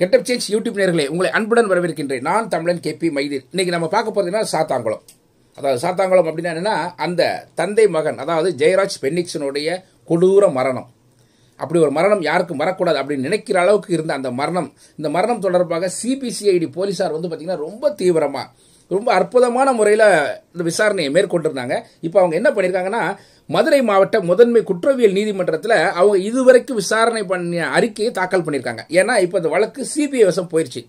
getup change YouTube நேர்களே உங்களை அன்புடன் வரவேற்கின்றேன் நான் தமிழன் கே பி மைதீர் இன்னைக்கு நம்ம பார்க்க போகிறதுனா சாத்தாங்குளம் அதாவது சாத்தாங்குளம் அப்படின்னா என்னென்னா அந்த தந்தை மகன் அதாவது ஜெயராஜ் பென்னிக்ஸனுடைய கொடூர மரணம் அப்படி ஒரு மரணம் யாருக்கும் வரக்கூடாது அப்படின்னு நினைக்கிற அளவுக்கு இருந்த அந்த மரணம் இந்த மரணம் தொடர்பாக சிபிசிஐடி போலீஸார் வந்து பார்த்திங்கன்னா ரொம்ப தீவிரமாக ரொம்ப அற்புதமான முறையில் இந்த விசாரணையை மேற்கொண்டிருந்தாங்க இப்போ அவங்க என்ன பண்ணியிருக்காங்கன்னா மதுரை மாவட்ட முதன்மை குற்றவியல் நீதிமன்றத்தில் அவங்க இதுவரைக்கும் விசாரணை பண்ணிய அறிக்கையை தாக்கல் பண்ணியிருக்காங்க ஏன்னா இப்போ இந்த வழக்கு சிபிஐ வசம் போயிடுச்சு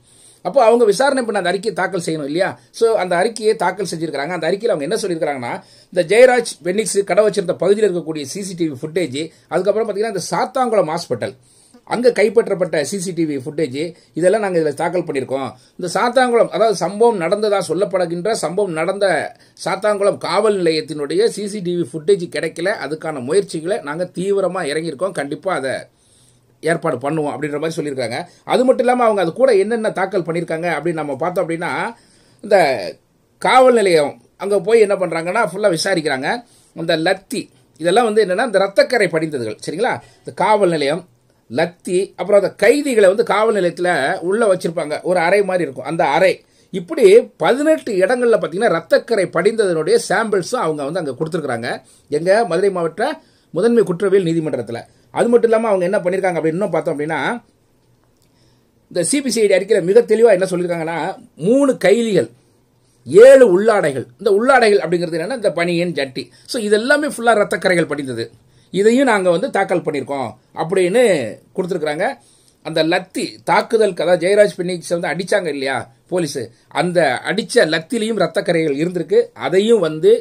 அப்போ அவங்க விசாரணை பண்ண அந்த அறிக்கையை தாக்கல் செய்யணும் இல்லையா ஸோ அந்த அறிக்கையை தாக்கல் செஞ்சிருக்கிறாங்க அந்த அறிக்கையில் அவங்க என்ன சொல்லியிருக்காங்கன்னா இந்த ஜெயராஜ் வென்னிக்ஸ் கடை வச்சிருந்த பகுதியில் இருக்கக்கூடிய சிசிடிவி ஃபுட்டேஜ் அதுக்கப்புறம் பார்த்தீங்கன்னா இந்த சாத்தாங்குளம் ஹாஸ்பிட்டல் அங்கே கைப்பற்றப்பட்ட சிசிடிவி ஃபுட்டேஜ் இதெல்லாம் நாங்கள் இதில் தாக்கல் பண்ணியிருக்கோம் இந்த சாத்தாங்குளம் அதாவது சம்பவம் நடந்ததாக சொல்லப்படுகின்ற சம்பவம் நடந்த சாத்தாங்குளம் காவல் நிலையத்தினுடைய சிசிடிவி ஃபுட்டேஜ் கிடைக்கல அதுக்கான முயற்சிகளை நாங்கள் தீவிரமாக இறங்கியிருக்கோம் கண்டிப்பாக அதை ஏற்பாடு பண்ணுவோம் அப்படின்ற மாதிரி சொல்லியிருக்காங்க அது மட்டும் இல்லாமல் அவங்க அது கூட என்னென்ன தாக்கல் பண்ணியிருக்காங்க அப்படின்னு நம்ம பார்த்தோம் அப்படின்னா இந்த காவல் நிலையம் அங்கே போய் என்ன பண்ணுறாங்கன்னா ஃபுல்லாக விசாரிக்கிறாங்க அந்த லத்தி இதெல்லாம் வந்து என்னென்னா இந்த ரத்தக்கரை படிந்ததுகள் சரிங்களா இந்த காவல் நிலையம் லத்தி அப்புறம் அந்த கைதிகளை வந்து காவல் நிலையத்தில் உள்ளே வச்சுருப்பாங்க ஒரு அறை மாதிரி இருக்கும் அந்த அறை இப்படி பதினெட்டு இடங்களில் பார்த்தீங்கன்னா ரத்தக்கரை படிந்ததனுடைய சாம்பிள்ஸும் அவங்க வந்து அங்கே கொடுத்துருக்குறாங்க எங்கள் மதுரை மாவட்ட முதன்மை குற்றவியல் நீதிமன்றத்தில் அது மட்டும் இல்லாமல் அவங்க என்ன பண்ணியிருக்காங்க அப்படின்னு இன்னும் பார்த்தோம் அப்படின்னா இந்த சிபிசிஐடி அறிக்கையில் மிக தெளிவாக என்ன சொல்லியிருக்காங்கன்னா மூணு கைலிகள் ஏழு உள்ளாடைகள் இந்த உள்ளாடைகள் அப்படிங்கிறது என்னென்னா இந்த பனியன் ஜட்டி ஸோ இதெல்லாமே ஃபுல்லாக ரத்தக்கரைகள் படிந்தது இதையும் நாங்கள் வந்து தாக்கல் பண்ணியிருக்கோம் அப்படின்னு கொடுத்துருக்குறாங்க அந்த லத்தி தாக்குதல் அதாவது ஜெயராஜ் பின்னிச்சை வந்து அடித்தாங்க இல்லையா போலீஸு அந்த அடித்த லத்திலையும் ரத்தக்கரைகள் இருந்திருக்கு அதையும் வந்து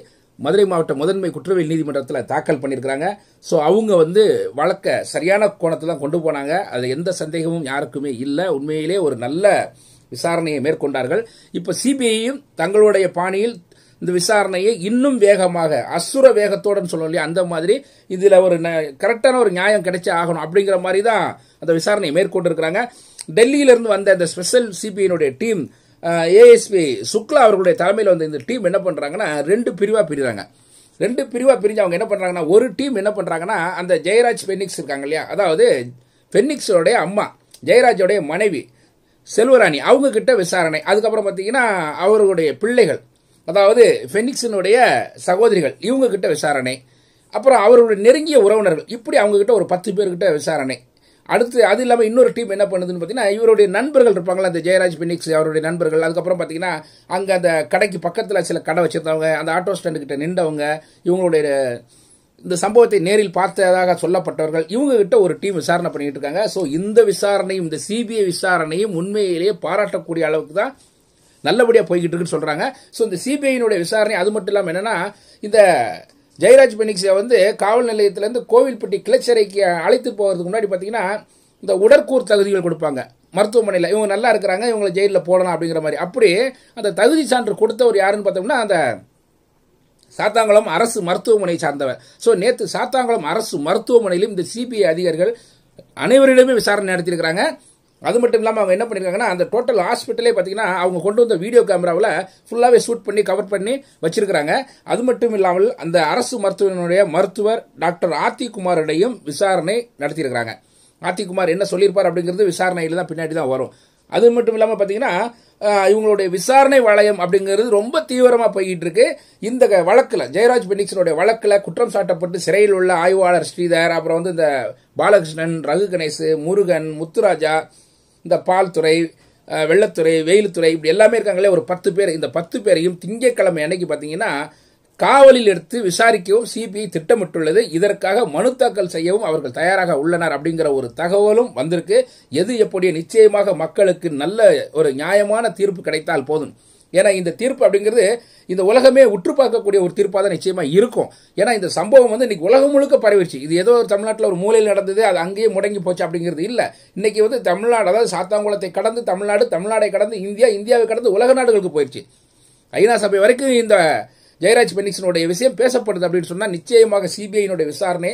மதுரை மாவட்ட முதன்மை குற்றவியல் நீதிமன்றத்தில் தாக்கல் பண்ணியிருக்கிறாங்க ஸோ அவங்க வந்து வழக்கை சரியான கோணத்தில் தான் கொண்டு போனாங்க அதில் எந்த சந்தேகமும் யாருக்குமே இல்லை உண்மையிலே ஒரு நல்ல விசாரணையை மேற்கொண்டார்கள் இப்போ சிபிஐயும் தங்களுடைய பாணியில் இந்த விசாரணையை இன்னும் வேகமாக அசுர வேகத்தோடன்னு இல்லையா அந்த மாதிரி இதில் ஒரு கரெக்டான ஒரு நியாயம் கிடைச்சே ஆகணும் அப்படிங்கிற மாதிரி தான் அந்த விசாரணையை மேற்கொண்டிருக்கிறாங்க டெல்லியிலிருந்து வந்த இந்த ஸ்பெஷல் சிபிஐனுடைய டீம் ஏஎஸ்பி சுக்லா அவர்களுடைய தலைமையில் வந்து இந்த டீம் என்ன பண்ணுறாங்கன்னா ரெண்டு பிரிவாக பிரிகிறாங்க ரெண்டு பிரிவாக பிரிஞ்சு அவங்க என்ன பண்ணுறாங்கன்னா ஒரு டீம் என்ன பண்ணுறாங்கன்னா அந்த ஜெயராஜ் பென்னிக்ஸ் இருக்காங்க இல்லையா அதாவது பென்னிக்ஸோடைய அம்மா ஜெயராஜோடைய மனைவி செல்வராணி அவங்க கிட்ட விசாரணை அதுக்கப்புறம் பார்த்தீங்கன்னா அவர்களுடைய பிள்ளைகள் அதாவது ஃபெனிக்ஸினுடைய சகோதரிகள் இவங்க கிட்ட விசாரணை அப்புறம் அவருடைய நெருங்கிய உறவினர்கள் இப்படி அவங்கக்கிட்ட ஒரு பத்து பேர்கிட்ட விசாரணை அடுத்து அது இல்லாமல் இன்னொரு டீம் என்ன பண்ணுதுன்னு பார்த்தீங்கன்னா இவருடைய நண்பர்கள் இருப்பாங்களா அந்த ஜெயராஜ் பினிக்ஸ் அவருடைய நண்பர்கள் அதுக்கப்புறம் பார்த்தீங்கன்னா அங்கே அந்த கடைக்கு பக்கத்தில் சில கடை வச்சுருந்தவங்க அந்த ஆட்டோ ஸ்டாண்டுக்கிட்ட நின்றவங்க இவங்களுடைய இந்த சம்பவத்தை நேரில் பார்த்ததாக சொல்லப்பட்டவர்கள் கிட்ட ஒரு டீம் விசாரணை பண்ணிட்டு இருக்காங்க ஸோ இந்த விசாரணையும் இந்த சிபிஐ விசாரணையும் உண்மையிலேயே பாராட்டக்கூடிய அளவுக்கு தான் நல்லபடியாக போய்கிட்டு இருக்குன்னு சொல்கிறாங்க ஸோ இந்த சிபிஐனுடைய விசாரணை அது மட்டும் இல்லாமல் என்னென்னா இந்த ஜெயராஜ் பெனிக்ஸை வந்து காவல் நிலையத்திலேருந்து கோவில்பட்டி கிளச்சரைக்கு அழைத்து போகிறதுக்கு முன்னாடி பார்த்தீங்கன்னா இந்த உடற்கூர் தகுதிகள் கொடுப்பாங்க மருத்துவமனையில் இவங்க நல்லா இருக்கிறாங்க இவங்களை ஜெயிலில் போடலாம் அப்படிங்கிற மாதிரி அப்படி அந்த தகுதி சான்று கொடுத்தவர் யாருன்னு பார்த்தோம்னா அந்த சாத்தாங்குளம் அரசு மருத்துவமனை சார்ந்தவர் ஸோ நேற்று சாத்தாங்குளம் அரசு மருத்துவமனையிலும் இந்த சிபிஐ அதிகாரிகள் அனைவரிடமே விசாரணை நடத்தியிருக்கிறாங்க அது மட்டும் இல்லாமல் அவங்க என்ன பண்ணியிருக்காங்கன்னா அந்த டோட்டல் ஹாஸ்பிட்டலே பார்த்தீங்கன்னா அவங்க கொண்டு வந்த வீடியோ கேமராவில் ஃபுல்லாகவே ஷூட் பண்ணி கவர் பண்ணி வச்சிருக்கிறாங்க அது மட்டும் இல்லாமல் அந்த அரசு மருத்துவனுடைய மருத்துவர் டாக்டர் ஆர்த்தி குமாரிடையும் விசாரணை நடத்தியிருக்கிறாங்க ஆர்த்தி குமார் என்ன சொல்லியிருப்பார் அப்படிங்கிறது விசாரணையில் தான் பின்னாடி தான் வரும் அது மட்டும் இல்லாமல் பார்த்தீங்கன்னா இவங்களுடைய விசாரணை வளையம் அப்படிங்கிறது ரொம்ப தீவிரமாக போய்கிட்டு இருக்கு இந்த வழக்கில் ஜெயராஜ் பெண்டிக்ஸனுடைய வழக்கில் குற்றம் சாட்டப்பட்டு சிறையில் உள்ள ஆய்வாளர் ஸ்ரீதர் அப்புறம் வந்து இந்த பாலகிருஷ்ணன் ரகு கணேசு முருகன் முத்துராஜா இந்த பால் துறை வெள்ளத்துறை துறை இப்படி எல்லாமே இருக்காங்களே ஒரு பத்து பேர் இந்த பத்து பேரையும் திங்கட்கிழமை அன்னைக்கு பார்த்தீங்கன்னா காவலில் எடுத்து விசாரிக்கவும் சிபிஐ திட்டமிட்டுள்ளது இதற்காக மனு தாக்கல் செய்யவும் அவர்கள் தயாராக உள்ளனர் அப்படிங்கிற ஒரு தகவலும் வந்திருக்கு எது எப்படியோ நிச்சயமாக மக்களுக்கு நல்ல ஒரு நியாயமான தீர்ப்பு கிடைத்தால் போதும் ஏன்னா இந்த தீர்ப்பு அப்படிங்கிறது இந்த உலகமே உற்று பார்க்கக்கூடிய ஒரு தீர்ப்பாக தான் நிச்சயமாக இருக்கும் ஏன்னா இந்த சம்பவம் வந்து இன்னைக்கு உலகம் முழுக்க பரவிடுச்சு இது ஏதோ ஒரு தமிழ்நாட்டில் ஒரு மூலையில் நடந்தது அது அங்கேயே முடங்கி போச்சு அப்படிங்கிறது இல்லை இன்னைக்கு வந்து தமிழ்நாடு அதாவது சாத்தாங்குளத்தை கடந்து தமிழ்நாடு தமிழ்நாடை கடந்து இந்தியா இந்தியாவை கடந்து உலக நாடுகளுக்கு போயிடுச்சு ஐநா சபை வரைக்கும் இந்த ஜெயராஜ் பென்னிக்ஸனுடைய விஷயம் பேசப்படுது அப்படின்னு சொன்னால் நிச்சயமாக சிபிஐனுடைய விசாரணை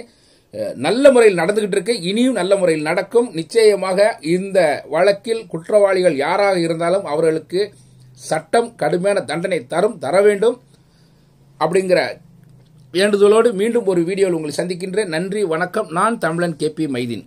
நல்ல முறையில் நடந்துகிட்டு இருக்கு இனியும் நல்ல முறையில் நடக்கும் நிச்சயமாக இந்த வழக்கில் குற்றவாளிகள் யாராக இருந்தாலும் அவர்களுக்கு சட்டம் கடுமையான தண்டனை தரும் தர வேண்டும் அப்படிங்கிற வேண்டுதலோடு மீண்டும் ஒரு வீடியோவில் உங்களை சந்திக்கின்றேன் நன்றி வணக்கம் நான் தமிழன் கே பி மைதீன்